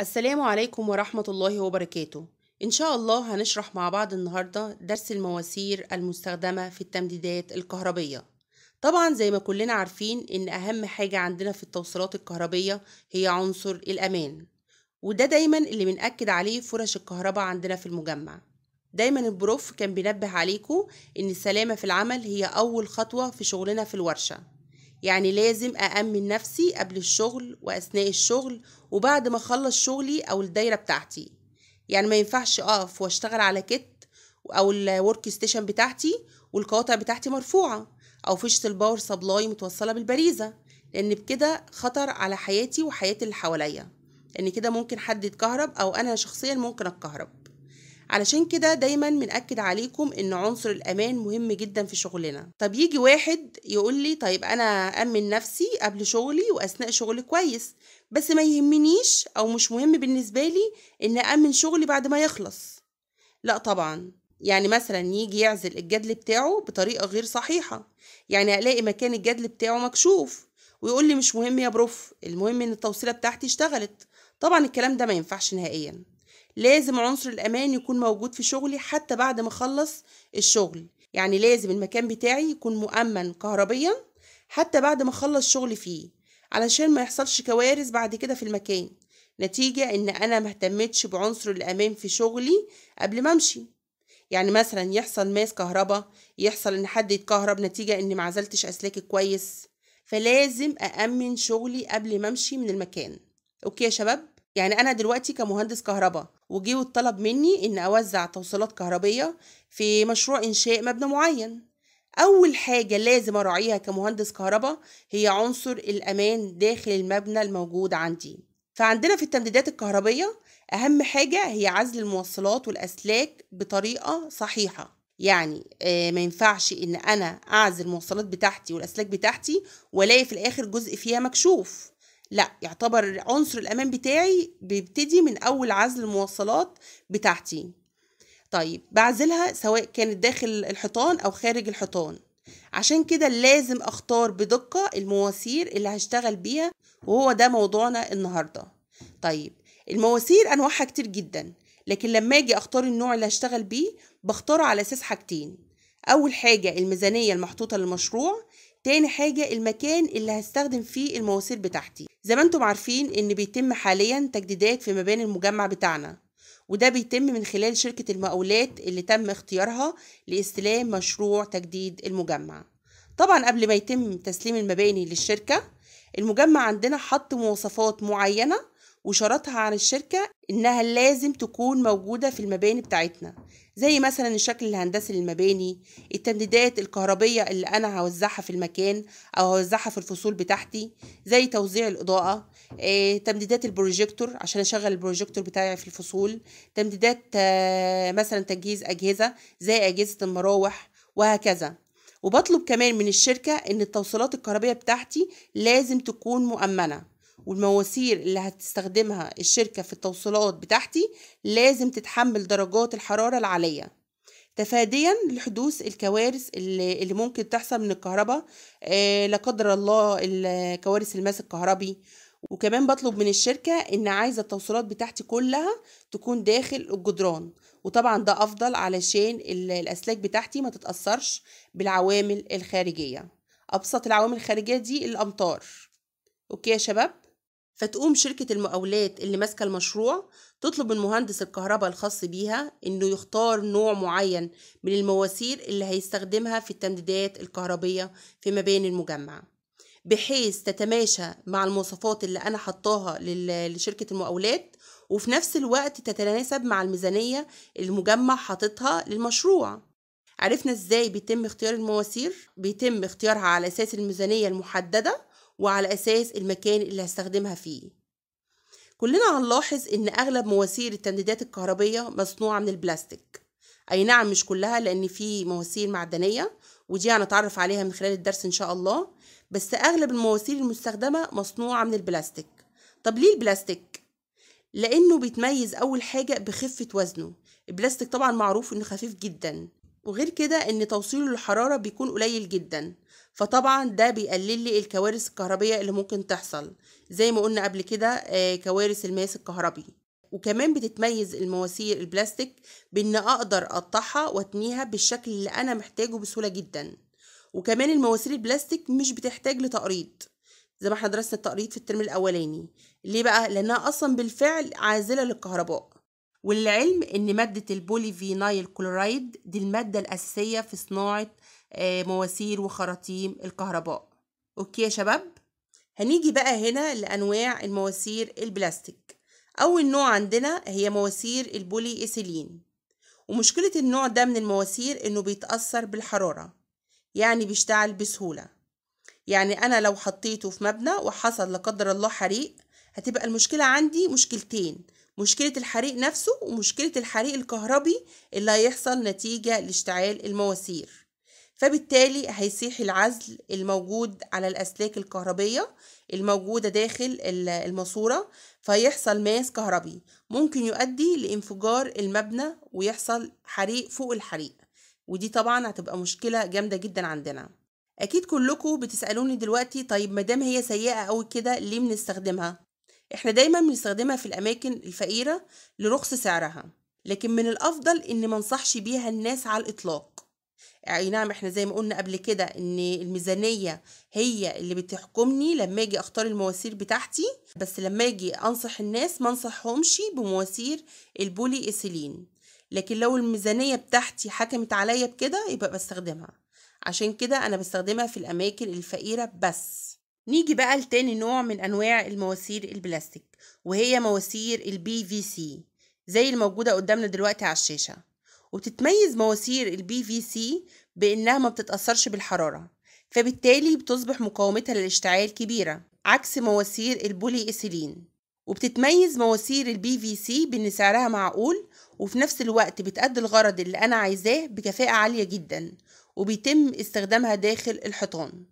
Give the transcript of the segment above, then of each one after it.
السلام عليكم ورحمة الله وبركاته إن شاء الله هنشرح مع بعض النهاردة درس المواسير المستخدمة في التمديدات الكهربية طبعا زي ما كلنا عارفين إن أهم حاجة عندنا في التوصيلات الكهربية هي عنصر الأمان وده دايما اللي بنأكد عليه فرش الكهرباء عندنا في المجمع دايما البروف كان بينبه عليكم إن السلامة في العمل هي أول خطوة في شغلنا في الورشة يعني لازم أأمن نفسي قبل الشغل وأثناء الشغل وبعد ما أخلص شغلي أو الدايرة بتاعتي يعني ما ينفعش أقف وأشتغل على كت أو الورك ستيشن بتاعتي والقواطع بتاعتي مرفوعة أو فيشة الباور سبلاي متوصلة بالبريزة لأن بكده خطر على حياتي وحياة اللي حواليا لأن كده ممكن حد يتكهرب أو أنا شخصيا ممكن أتكهرب علشان كده دايما بنأكد عليكم ان عنصر الامان مهم جدا في شغلنا طب يجي واحد يقول لي طيب انا امن نفسي قبل شغلي واثناء شغلي كويس بس ما يهمنيش او مش مهم بالنسبه لي ان امن شغلي بعد ما يخلص لا طبعا يعني مثلا يجي يعزل الجدل بتاعه بطريقه غير صحيحه يعني الاقي مكان الجدل بتاعه مكشوف ويقول لي مش مهم يا بروف المهم ان التوصيله بتاعتي اشتغلت طبعا الكلام ده ما ينفعش نهائيا لازم عنصر الأمان يكون موجود في شغلي حتى بعد ما أخلص الشغل يعني لازم المكان بتاعي يكون مؤمن كهربيا حتى بعد ما أخلص شغلي فيه علشان ما يحصلش كوارث بعد كده في المكان نتيجة إن أنا مهتمتش بعنصر الأمان في شغلي قبل ما أمشي يعني مثلا يحصل ماس كهرباء يحصل إن حد يتكهرب نتيجة إن معزلتش أسلاكي كويس فلازم أأمن شغلي قبل ما أمشي من المكان أوكي يا شباب يعني أنا دلوقتي كمهندس كهرباء وجي واتطلب مني إن أوزع توصيلات كهربية في مشروع إنشاء مبنى معين أول حاجة لازم أراعيها كمهندس كهرباء هي عنصر الأمان داخل المبنى الموجود عندي فعندنا في التمديدات الكهربية أهم حاجة هي عزل الموصلات والأسلاك بطريقة صحيحة يعني آه، ما ينفعش إن أنا أعزل الموصلات بتاعتي والأسلاك بتاعتي وألاقي في الآخر جزء فيها مكشوف لا يعتبر عنصر الأمان بتاعي بيبتدي من أول عزل الموصلات بتاعتي طيب بعزلها سواء كانت داخل الحيطان أو خارج الحيطان عشان كده لازم أختار بدقة المواسير اللي هشتغل بيها وهو ده موضوعنا النهاردة طيب المواسير أنواعها كتير جدا لكن لما أجي أختار النوع اللي هشتغل بيه بختاره على أساس حاجتين أول حاجة الميزانية المحطوطة للمشروع تاني حاجة المكان اللي هستخدم فيه المواسير بتاعتي زي ما انتم عارفين ان بيتم حاليا تجديدات في مباني المجمع بتاعنا وده بيتم من خلال شركة المقاولات اللي تم اختيارها لاستلام مشروع تجديد المجمع طبعا قبل ما يتم تسليم المباني للشركة المجمع عندنا حط مواصفات معينة وشرطها عن الشركة إنها لازم تكون موجودة في المباني بتاعتنا زي مثلا الشكل الهندسي للمباني التمديدات الكهربية اللي أنا هوزعها في المكان أو هوزعها في الفصول بتاعتي زي توزيع الإضاءة إيه، تمديدات البروجيكتور عشان أشغل البروجيكتور بتاعي في الفصول تمديدات آه، مثلا تجهيز أجهزة زي أجهزة المراوح وهكذا وبطلب كمان من الشركة إن التوصيلات الكهربية بتاعتي لازم تكون مؤمنة والمواسير اللي هتستخدمها الشركة في التوصيلات بتاعتي لازم تتحمل درجات الحرارة العالية تفاديا لحدوث الكوارث اللي, ممكن تحصل من الكهرباء آه لا قدر الله الكوارث الماس الكهربي وكمان بطلب من الشركة إن عايزة التوصيلات بتاعتي كلها تكون داخل الجدران وطبعا ده أفضل علشان الأسلاك بتاعتي ما تتأثرش بالعوامل الخارجية أبسط العوامل الخارجية دي الأمطار أوكي يا شباب فتقوم شركة المقاولات اللي ماسكة المشروع تطلب من مهندس الكهرباء الخاص بيها إنه يختار نوع معين من المواسير اللي هيستخدمها في التمديدات الكهربية في مباني المجمع بحيث تتماشى مع المواصفات اللي أنا حطاها لشركة المقاولات وفي نفس الوقت تتناسب مع الميزانية اللي المجمع حاططها للمشروع عرفنا ازاي بيتم اختيار المواسير بيتم اختيارها على اساس الميزانية المحددة وعلى أساس المكان اللي هستخدمها فيه كلنا هنلاحظ إن أغلب مواسير التمديدات الكهربية مصنوعة من البلاستيك أي نعم مش كلها لأن في مواسير معدنية ودي هنتعرف عليها من خلال الدرس إن شاء الله بس أغلب المواسير المستخدمة مصنوعة من البلاستيك طب ليه البلاستيك؟ لأنه بيتميز أول حاجة بخفة وزنه البلاستيك طبعا معروف إنه خفيف جدا وغير كده ان توصيله للحرارة بيكون قليل جدا فطبعا ده بيقلل لي الكوارث الكهربية اللي ممكن تحصل زي ما قلنا قبل كده آه، كوارث الماس الكهربي وكمان بتتميز المواسير البلاستيك بان اقدر اقطعها واتنيها بالشكل اللي انا محتاجه بسهولة جدا وكمان المواسير البلاستيك مش بتحتاج لتقريض زي ما احنا درسنا التقريض في الترم الاولاني ليه بقى لانها اصلا بالفعل عازله للكهرباء والعلم ان ماده البوليفينايل كلورايد دي الماده الاساسيه في صناعه آه، مواسير وخراطيم الكهرباء اوكي يا شباب هنيجي بقى هنا لانواع المواسير البلاستيك اول نوع عندنا هي مواسير البولي ايثيلين ومشكله النوع ده من المواسير انه بيتاثر بالحراره يعني بيشتعل بسهوله يعني انا لو حطيته في مبنى وحصل لا قدر الله حريق هتبقى المشكله عندي مشكلتين مشكلة الحريق نفسه ومشكلة الحريق الكهربي اللي هيحصل نتيجة لاشتعال المواسير فبالتالي هيسيح العزل الموجود على الأسلاك الكهربية الموجودة داخل الماسورة فيحصل ماس كهربي ممكن يؤدي لانفجار المبنى ويحصل حريق فوق الحريق ودي طبعا هتبقى مشكلة جامدة جدا عندنا أكيد كلكم بتسألوني دلوقتي طيب مدام هي سيئة أوي كده ليه بنستخدمها؟ احنا دايما بنستخدمها في الأماكن الفقيرة لرخص سعرها لكن من الأفضل إن منصحش بيها الناس على الإطلاق أي نعم احنا زي ما قلنا قبل كده إن الميزانية هي اللي بتحكمني لما أجي أختار المواسير بتاعتي بس لما أجي أنصح الناس منصحهمش بمواسير البولي ايسيلين لكن لو الميزانية بتاعتي حكمت عليا بكده يبقى بستخدمها عشان كده أنا بستخدمها في الأماكن الفقيرة بس نيجي بقى لتاني نوع من أنواع المواسير البلاستيك وهي مواسير البي في سي زي الموجودة قدامنا دلوقتي على الشاشة وبتتميز مواسير البي في سي بإنها ما بتتأثرش بالحرارة فبالتالي بتصبح مقاومتها للاشتعال كبيرة عكس مواسير البولي إيثيلين وبتتميز مواسير البي في سي بإن سعرها معقول وفي نفس الوقت بتأدي الغرض اللي أنا عايزاه بكفاءة عالية جدا وبيتم استخدامها داخل الحيطان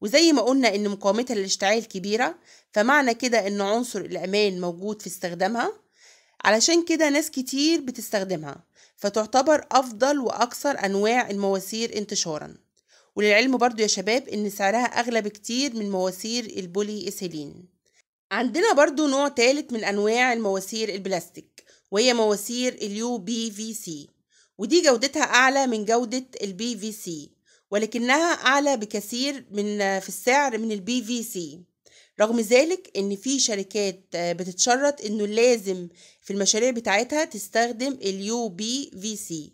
وزي ما قلنا إن مقاومتها للاشتعال كبيرة فمعنى كده إن عنصر الأمان موجود في استخدامها علشان كده ناس كتير بتستخدمها فتعتبر أفضل وأكثر أنواع المواسير انتشارا وللعلم برضو يا شباب إن سعرها أغلى بكتير من مواسير البولي إيثيلين عندنا برضو نوع تالت من أنواع المواسير البلاستيك وهي مواسير اليو بي في سي ودي جودتها أعلى من جودة البي في سي ولكنها أعلى بكثير من في السعر من البي في سي رغم ذلك ان في شركات آه، بتتشرط انه لازم في المشاريع بتاعتها تستخدم اليو بي في سي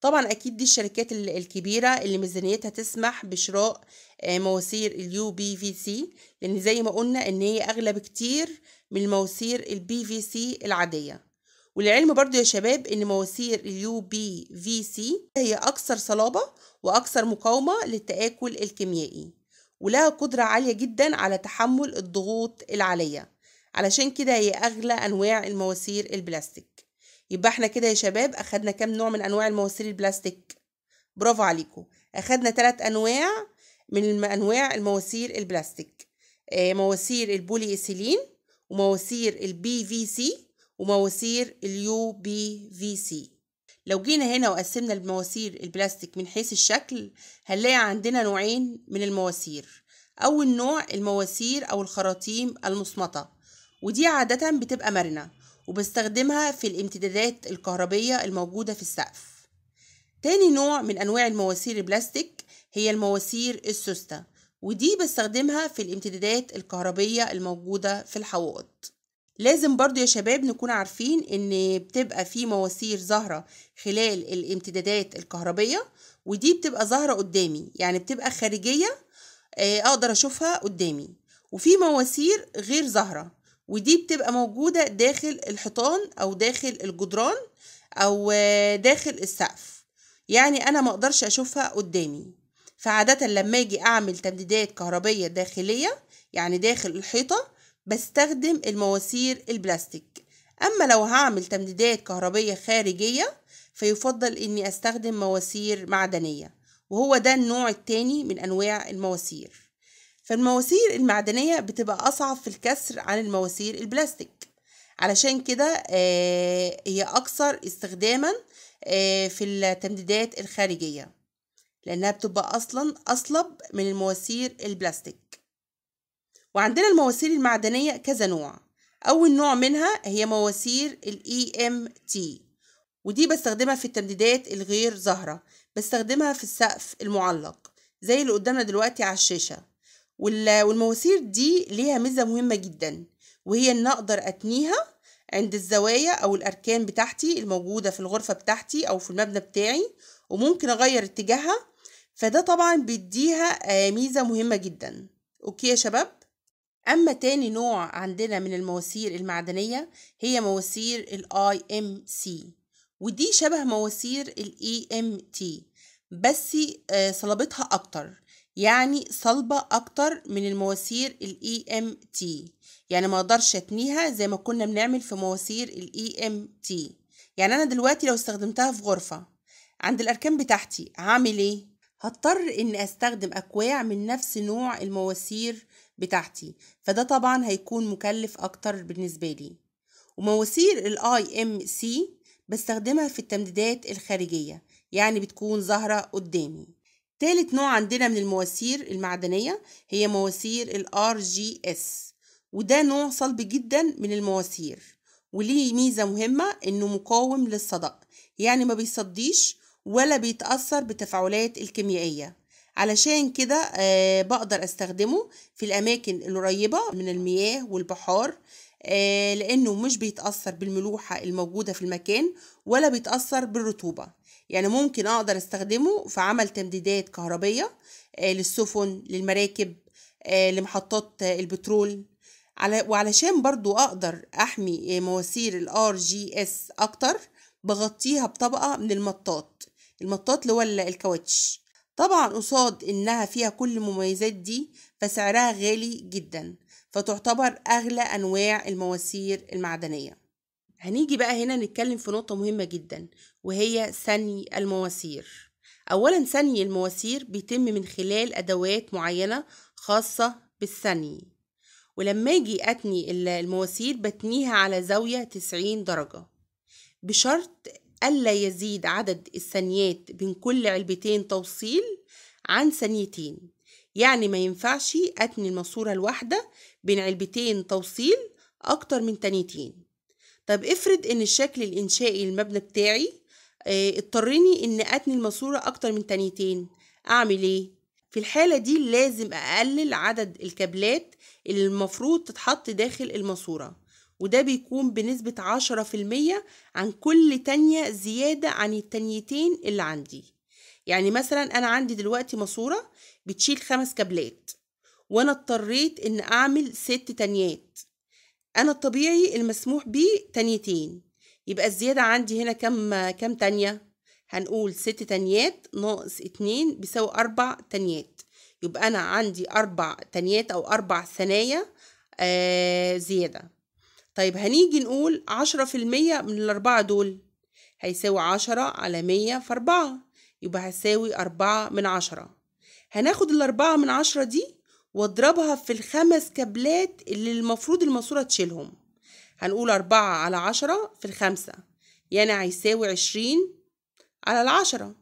طبعا اكيد دي الشركات الكبيره اللي ميزانيتها تسمح بشراء آه، مواسير اليو بي في سي لان زي ما قلنا ان هي اغلى بكتير من مواسير البي في سي العاديه والعلم برضو يا شباب ان مواسير اليو بي في سي هي اكثر صلابه واكثر مقاومه للتاكل الكيميائي ولها قدره عاليه جدا على تحمل الضغوط العاليه علشان كده هي اغلى انواع المواسير البلاستيك يبقى احنا كده يا شباب اخدنا كام نوع من انواع المواسير البلاستيك برافو عليكم اخدنا ثلاث انواع من انواع المواسير البلاستيك آه، مواسير البولي ايثيلين ومواسير البي في سي ومواسير اليو بي في سي لو جينا هنا وقسمنا المواسير البلاستيك من حيث الشكل هنلاقي عندنا نوعين من المواسير أول نوع المواسير أو الخراطيم المصمطه ودي عادة بتبقى مرنة وبستخدمها في الامتدادات الكهربية الموجودة في السقف تاني نوع من أنواع المواسير البلاستيك هي المواسير السوستة ودي بستخدمها في الامتدادات الكهربية الموجودة في الحوائط لازم برضو يا شباب نكون عارفين ان بتبقى في مواسير ظاهرة خلال الامتدادات الكهربية ودي بتبقى ظاهرة قدامي يعني بتبقى خارجية آه، اقدر اشوفها قدامي وفي مواسير غير ظاهرة ودي بتبقى موجودة داخل الحيطان او داخل الجدران او آه، داخل السقف يعني انا مقدرش اشوفها قدامي فعادة لما اجي اعمل تمديدات كهربية داخلية يعني داخل الحيطة بستخدم المواسير البلاستيك أما لو هعمل تمديدات كهربية خارجية فيفضل إني أستخدم مواسير معدنية وهو ده النوع التاني من أنواع المواسير فالمواسير المعدنية بتبقى أصعب في الكسر عن المواسير البلاستيك علشان كده آه، هي أكثر استخداما آه، في التمديدات الخارجية لأنها بتبقى أصلا أصلب من المواسير البلاستيك وعندنا المواسير المعدنية كذا نوع أول نوع منها هي مواسير ال EMT ودي بستخدمها في التمديدات الغير ظاهرة بستخدمها في السقف المعلق زي اللي قدامنا دلوقتي على الشاشة والمواسير دي ليها ميزة مهمة جدا وهي إن أقدر أتنيها عند الزوايا أو الأركان بتاعتي الموجودة في الغرفة بتاعتي أو في المبنى بتاعي وممكن أغير اتجاهها فده طبعا بيديها آه، ميزة مهمة جدا أوكي يا شباب أما تاني نوع عندنا من المواسير المعدنية هي مواسير الـ IMC ودي شبه مواسير الـ EMT بس آه، صلابتها أكتر يعني صلبة أكتر من المواسير الـ EMT يعني ما أقدرش أتنيها زي ما كنا بنعمل في مواسير الـ EMT يعني أنا دلوقتي لو استخدمتها في غرفة عند الأركان بتاعتي هعمل إيه؟ هضطر إني أستخدم أكواع من نفس نوع المواسير بتاعتي فده طبعا هيكون مكلف أكتر بالنسبة لي ومواسير الاي ام سي بستخدمها في التمديدات الخارجية يعني بتكون ظاهرة قدامي تالت نوع عندنا من المواسير المعدنية هي مواسير الار جي اس وده نوع صلب جدا من المواسير وليه ميزة مهمة انه مقاوم للصدأ يعني ما بيصديش ولا بيتأثر بتفاعلات الكيميائية علشان كده آه بقدر استخدمه في الأماكن القريبة من المياه والبحار آه لأنه مش بيتأثر بالملوحة الموجودة في المكان ولا بيتأثر بالرطوبة يعني ممكن أقدر استخدمه في عمل تمديدات كهربية آه للسفن للمراكب آه، لمحطات البترول على وعلشان برضو أقدر أحمي مواسير الار جي اس أكتر بغطيها بطبقة من المطاط المطاط اللي هو الكاوتش طبعا قصاد انها فيها كل المميزات دي فسعرها غالي جدا فتعتبر اغلى انواع المواسير المعدنيه هنيجي بقى هنا نتكلم في نقطه مهمه جدا وهي ثني المواسير اولا ثني المواسير بيتم من خلال ادوات معينه خاصه بالثني ولما اجي اتني المواسير بتنيها على زاويه 90 درجه بشرط ألا يزيد عدد الثنيات بين كل علبتين توصيل عن ثانيتين يعني ما ينفعش أتني الماسورة الواحدة بين علبتين توصيل أكتر من ثنيتين طب افرض إن الشكل الإنشائي المبنى بتاعي اه اضطرني إن أتني الماسورة أكتر من تانيتين أعمل إيه؟ في الحالة دي لازم أقلل عدد الكابلات اللي المفروض تتحط داخل الماسورة وده بيكون بنسبة عشرة في المية عن كل تانية زيادة عن التانيتين اللي عندي يعني مثلا أنا عندي دلوقتي ماسورة بتشيل خمس كابلات وأنا اضطريت إن أعمل ست تانيات أنا الطبيعي المسموح بيه تانيتين يبقى الزيادة عندي هنا كم كم تانية؟ هنقول ست تانيات ناقص اتنين بيساوي أربع تانيات يبقى أنا عندي أربع تانيات أو أربع ثنايا آه زيادة طيب هنيجي نقول عشرة في المية من الأربعة دول هيساوي عشرة على مية في أربعة يبقى هيساوي أربعة من عشرة هناخد الأربعة من عشرة دي واضربها في الخمس كابلات اللي المفروض الماسورة تشيلهم هنقول أربعة على عشرة في الخمسة يعني هيساوي عشرين على العشرة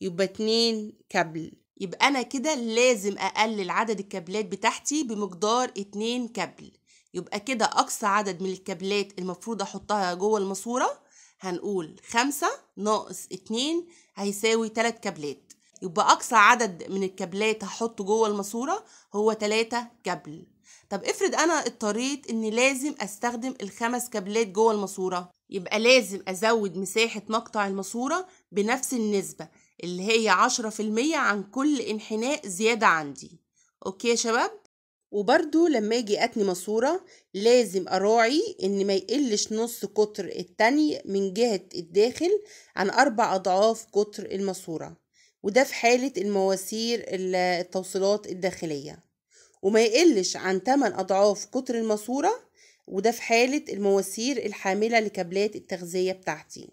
يبقى اتنين كابل يبقى أنا كده لازم أقلل عدد الكابلات بتاعتي بمقدار اتنين كابل يبقى كده أقصى عدد من الكابلات المفروض أحطها جوه الماسورة هنقول خمسة ناقص اتنين هيساوي تلات كابلات يبقى أقصى عدد من الكابلات هحطه جوه الماسورة هو تلاتة كابل طب افرض أنا اضطريت إني لازم أستخدم الخمس كابلات جوه الماسورة يبقى لازم أزود مساحة مقطع الماسورة بنفس النسبة اللي هي عشرة في المية عن كل انحناء زيادة عندي أوكي يا شباب؟ وبرده لما اجي اتني ماسوره لازم اراعي ان ما يقلش نص قطر التاني من جهه الداخل عن اربع اضعاف قطر الماسوره وده في حاله المواسير التوصيلات الداخليه وما يقلش عن 8 اضعاف قطر الماسوره وده في حاله المواسير الحامله لكابلات التغذيه بتاعتي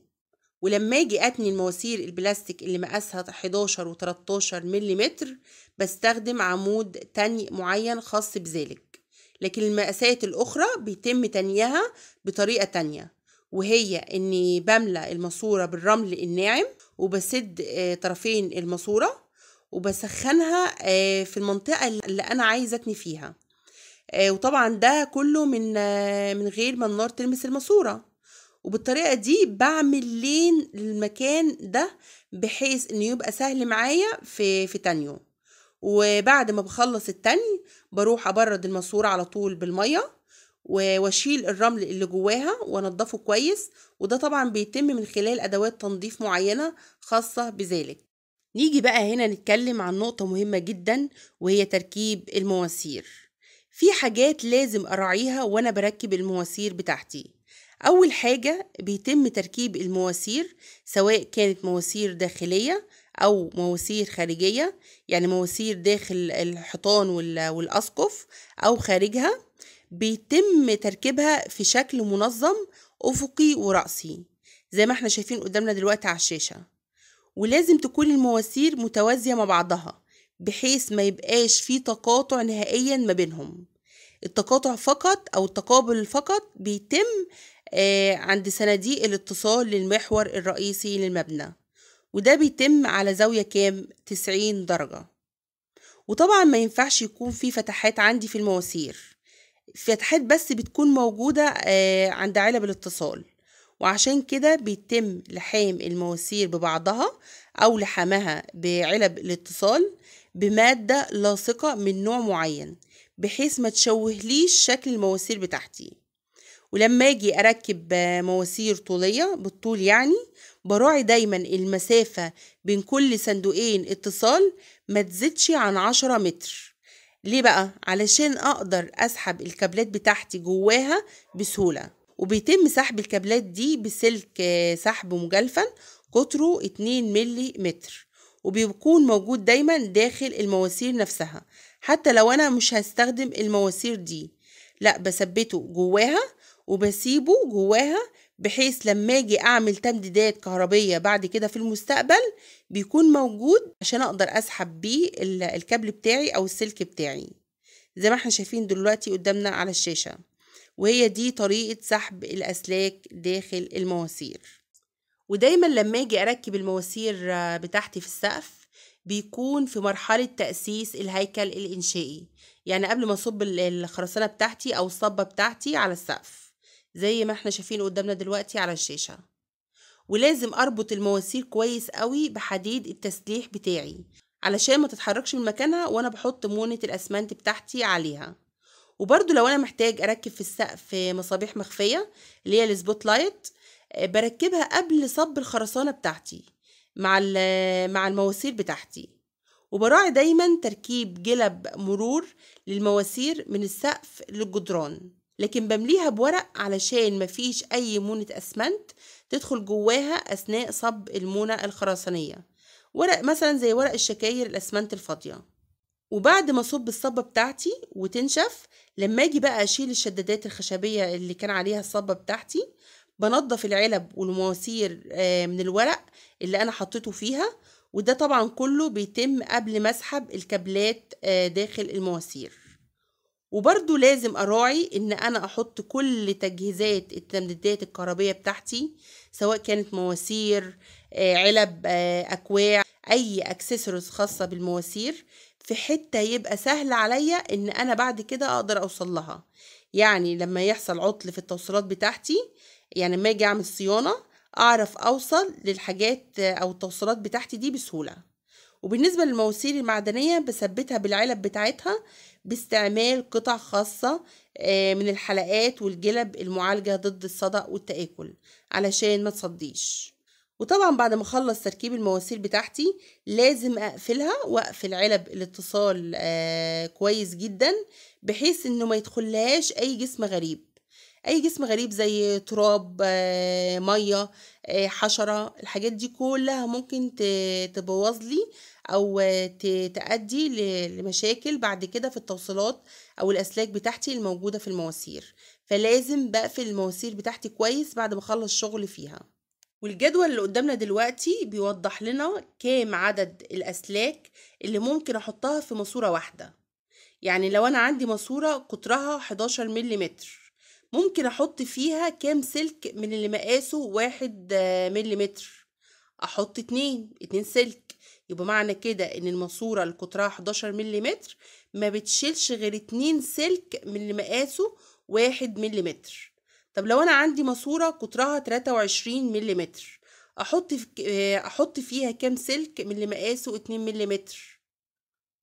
ولما اجي اتني المواسير البلاستيك اللي مقاسها 11 و13 ملم بستخدم عمود تاني معين خاص بذلك لكن المقاسات الاخرى بيتم تنيها بطريقه تانية وهي اني بملى الماسوره بالرمل الناعم وبسد آه، طرفين الماسوره وبسخنها آه، في المنطقه اللي انا عايزه اتني فيها آه، وطبعا ده كله من من غير ما النار تلمس الماسوره وبالطريقة دي بعمل لين للمكان ده بحيث انه يبقى سهل معايا في في تاني يوم وبعد ما بخلص التاني بروح ابرد الماسورة على طول بالمية واشيل الرمل اللي جواها وانضفه كويس وده طبعا بيتم من خلال ادوات تنظيف معينة خاصة بذلك نيجي بقى هنا نتكلم عن نقطة مهمة جدا وهي تركيب المواسير في حاجات لازم أراعيها وأنا بركب المواسير بتاعتي أول حاجة بيتم تركيب المواسير سواء كانت مواسير داخلية أو مواسير خارجية يعني مواسير داخل الحيطان والأسقف أو خارجها بيتم تركيبها في شكل منظم أفقي ورأسي زي ما احنا شايفين قدامنا دلوقتي على الشاشة ولازم تكون المواسير متوازية مع بعضها بحيث ما يبقاش في تقاطع نهائيا ما بينهم التقاطع فقط أو التقابل فقط بيتم آه، عند صناديق الاتصال للمحور الرئيسي للمبنى وده بيتم على زاوية كام؟ 90 درجة وطبعا ما ينفعش يكون في فتحات عندي في المواسير فتحات بس بتكون موجودة آه، عند علب الاتصال وعشان كده بيتم لحام المواسير ببعضها أو لحامها بعلب الاتصال بمادة لاصقة من نوع معين بحيث ما ليش شكل المواسير بتاعتي ولما اجي اركب مواسير طولية بالطول يعني براعي دايما المسافة بين كل صندوقين اتصال ما تزيدش عن عشرة متر ليه بقى؟ علشان اقدر اسحب الكابلات بتاعتي جواها بسهولة وبيتم سحب الكابلات دي بسلك سحب مجلفا قطره 2 ملي متر وبيكون موجود دايما داخل المواسير نفسها حتى لو انا مش هستخدم المواسير دي لا بثبته جواها وبسيبه جواها بحيث لما اجي اعمل تمديدات كهربية بعد كده في المستقبل بيكون موجود عشان اقدر اسحب بيه الكابل بتاعي او السلك بتاعي زي ما احنا شايفين دلوقتي قدامنا على الشاشة وهي دي طريقة سحب الاسلاك داخل المواسير ودايما لما اجي اركب المواسير بتاعتي في السقف بيكون في مرحلة تأسيس الهيكل الإنشائي يعني قبل ما أصب الخرسانة بتاعتي أو الصبة بتاعتي على السقف زي ما احنا شايفين قدامنا دلوقتي على الشاشة ولازم أربط المواسير كويس قوي بحديد التسليح بتاعي علشان ما تتحركش من مكانها وأنا بحط مونة الأسمنت بتاعتي عليها وبرضو لو أنا محتاج أركب في السقف مصابيح مخفية اللي هي السبوت لايت آه، بركبها قبل صب الخرسانة بتاعتي مع, مع المواسير بتاعتي وبراعي دايما تركيب جلب مرور للمواسير من السقف للجدران لكن بمليها بورق علشان مفيش أي مونة أسمنت تدخل جواها أثناء صب المونة الخرسانية ورق مثلا زي ورق الشكاير الأسمنت الفاضية وبعد ما صب الصبة بتاعتي وتنشف لما اجي بقى اشيل الشدادات الخشبية اللي كان عليها الصبة بتاعتي بنضف العلب والمواسير آه، من الورق اللي انا حطيته فيها وده طبعا كله بيتم قبل ما اسحب الكابلات آه، داخل المواسير وبرده لازم أراعي إن أنا أحط كل تجهيزات التمديدات الكهربية بتاعتي سواء كانت مواسير آه، علب آه، أكواع أي أكسسوارز خاصة بالمواسير في حتة يبقى سهل عليا إن أنا بعد كده أقدر أوصل لها يعني لما يحصل عطل في التوصيلات بتاعتي يعني لما أجي أعمل صيانة أعرف أوصل للحاجات أو التوصيلات بتاعتي دي بسهولة وبالنسبة للمواسير المعدنية بثبتها بالعلب بتاعتها باستعمال قطع خاصة آه، من الحلقات والجلب المعالجة ضد الصدأ والتآكل علشان ما تصديش وطبعا بعد ما اخلص تركيب المواسير بتاعتي لازم اقفلها واقفل علب الاتصال آه، كويس جدا بحيث انه ما يدخلهاش اي جسم غريب اي جسم غريب زي تراب آه، ميه آه، حشره الحاجات دي كلها ممكن تبوظ لي او تأدي لمشاكل بعد كده في التوصيلات او الاسلاك بتاعتي الموجوده في المواسير فلازم بقفل المواسير بتاعتي كويس بعد ما اخلص شغل فيها والجدول اللي قدامنا دلوقتي بيوضح لنا كام عدد الاسلاك اللي ممكن احطها في ماسوره واحده يعني لو انا عندي ماسوره قطرها 11 ملم ممكن احط فيها كام سلك من اللي مقاسه واحد مليمتر احط اتنين اتنين سلك يبقى معنى كده ان الماسوره اللي قطرها 11 مليمتر ما بتشيلش غير اتنين سلك من اللي مقاسه واحد مليمتر طب لو انا عندي ماسوره قطرها 23 مليمتر احط في آه، احط فيها كام سلك من اللي مقاسه اتنين ملم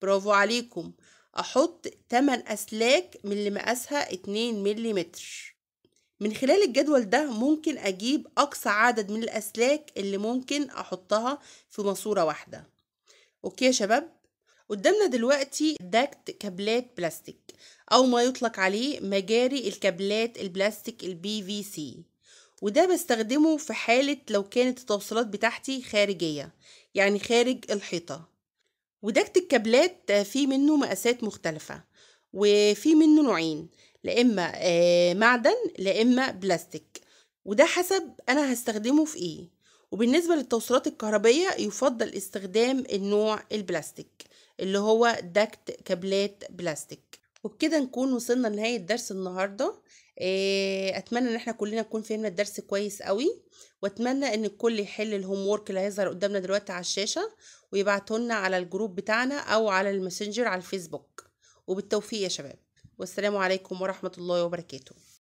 برافو عليكم أحط 8 أسلاك من اللي مقاسها 2 ملم من خلال الجدول ده ممكن أجيب أقصى عدد من الأسلاك اللي ممكن أحطها في ماسورة واحدة أوكي يا شباب قدامنا دلوقتي دكت كابلات بلاستيك أو ما يطلق عليه مجاري الكابلات البلاستيك البي في سي وده بستخدمه في حالة لو كانت التوصيلات بتاعتي خارجية يعني خارج الحيطة ودكت الكابلات آه، في منه مقاسات مختلفة وفي منه نوعين لا إما آه، معدن لا إما بلاستيك وده حسب أنا هستخدمه في إيه وبالنسبة للتوصيلات الكهربية يفضل استخدام النوع البلاستيك اللي هو دكت كابلات بلاستيك وبكده نكون وصلنا لنهاية درس النهاردة آه، اتمنى ان احنا كلنا نكون فهمنا الدرس كويس قوي واتمنى ان الكل يحل الهوم وورك اللي هيظهر قدامنا دلوقتي على الشاشه ويبعتولنا على الجروب بتاعنا أو على الماسنجر على الفيسبوك وبالتوفيق يا شباب والسلام عليكم ورحمة الله وبركاته